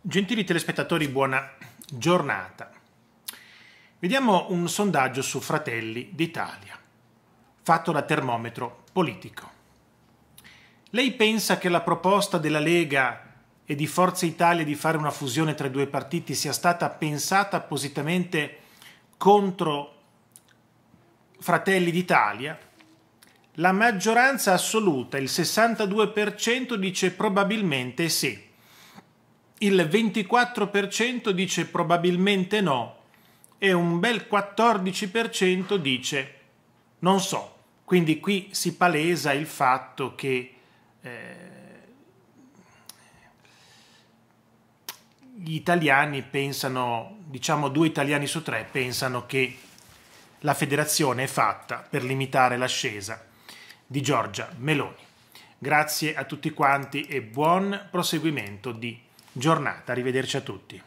Gentili telespettatori, buona giornata. Vediamo un sondaggio su Fratelli d'Italia, fatto da termometro politico. Lei pensa che la proposta della Lega e di Forza Italia di fare una fusione tra i due partiti sia stata pensata appositamente contro Fratelli d'Italia? La maggioranza assoluta, il 62%, dice probabilmente sì il 24% dice probabilmente no e un bel 14% dice non so. Quindi qui si palesa il fatto che eh, gli italiani pensano, diciamo due italiani su tre pensano che la federazione è fatta per limitare l'ascesa di Giorgia Meloni. Grazie a tutti quanti e buon proseguimento di giornata, arrivederci a tutti.